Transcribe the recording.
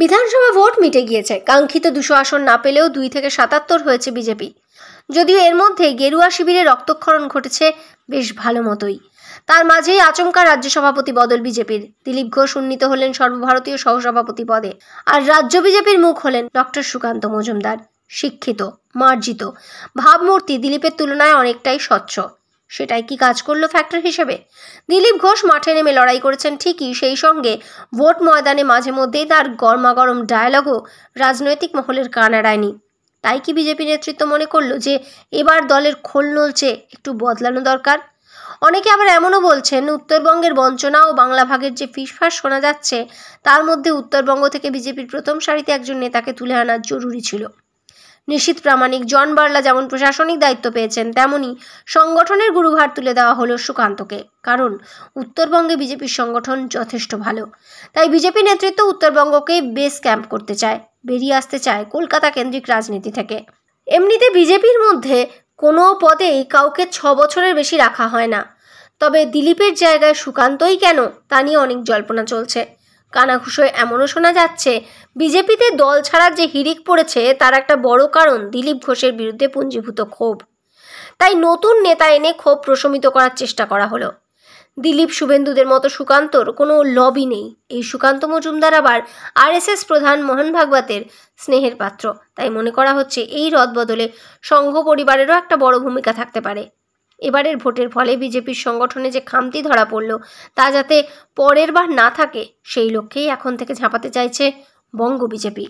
বিধানসভা ভোট মিটে গিয়েছে কাঙ্ক্ষিত দুশো আসন না পেলেও দুই থেকে সাতাত্তর হয়েছে বিজেপি যদিও এর মধ্যে গেরুয়া শিবিরে রক্তক্ষরণ ঘটেছে বেশ ভালো মতোই তার মাঝেই আচমকা রাজ্য সভাপতি বদল বিজেপির দিলীপ ঘোষ উন্নীত হলেন সর্বভারতীয় সহসভাপতি পদে আর রাজ্য বিজেপির মুখ হলেন ডক্টর সুকান্ত মজুমদার শিক্ষিত মার্জিত ভাবমূর্তি দিলীপের তুলনায় অনেকটাই স্বচ্ছ সেটাই কি কাজ করলো ফ্যাক্টর হিসেবে দিলীপ ঘোষ মাঠে নেমে লড়াই করেছেন ঠিকই সেই সঙ্গে ভোট ময়দানে মাঝে মধ্যেই তার গরমাগরম ডায়ালগও রাজনৈতিক মহলের কান এড়ায়নি তাই কি বিজেপি নেতৃত্ব মনে করলো যে এবার দলের খোল নলছে একটু বদলানো দরকার অনেকে আবার এমনও বলছেন উত্তরবঙ্গের বঞ্চনা ও বাংলা ভাগের যে ফিসফাস শোনা যাচ্ছে তার মধ্যে উত্তরবঙ্গ থেকে বিজেপির প্রথম সারিতে একজন নেতাকে তুলে আনা জরুরি ছিল নিশ্চিত প্রামাণিক জন বার্লা যেমন প্রশাসনিক দায়িত্ব পেয়েছেন তেমনি সংগঠনের গুরুভার তুলে দেওয়া হলো সুকান্তকে কারণ উত্তরবঙ্গে বিজেপির সংগঠন যথেষ্ট ভালো তাই বিজেপি নেতৃত্ব উত্তরবঙ্গকে বেস ক্যাম্প করতে চায় বেরিয়ে আসতে চায় কলকাতা কেন্দ্রিক রাজনীতি থেকে এমনিতে বিজেপির মধ্যে কোনো পদেই কাউকে ছ বছরের বেশি রাখা হয় না তবে দিলীপের জায়গায় সুকান্তই কেন তা নিয়ে অনেক জল্পনা চলছে কানাঘুষোয় এমনও শোনা যাচ্ছে বিজেপিতে দল ছাড়ার যে হিরিক পড়েছে তার একটা বড় কারণ দিলীপ ঘোষের বিরুদ্ধে পুঞ্জীভূত ক্ষোভ তাই নতুন নেতা এনে ক্ষোভ প্রশমিত করার চেষ্টা করা হলো দিলীপ শুভেন্দুদের মতো সুকান্তর কোনো লবি নেই এই সুকান্ত মজুমদার আবার আরএসএস প্রধান মোহন ভাগবতের স্নেহের পাত্র তাই মনে করা হচ্ছে এই রদ বদলে সংঘ পরিবারেরও একটা বড় ভূমিকা থাকতে পারে এবারের ভোটের ফলে বিজেপির সংগঠনে যে খামতি ধরা পড়ল তা যাতে পরের বার না থাকে সেই লক্ষ্যেই এখন থেকে ঝাঁপাতে চাইছে বঙ্গ বিজেপি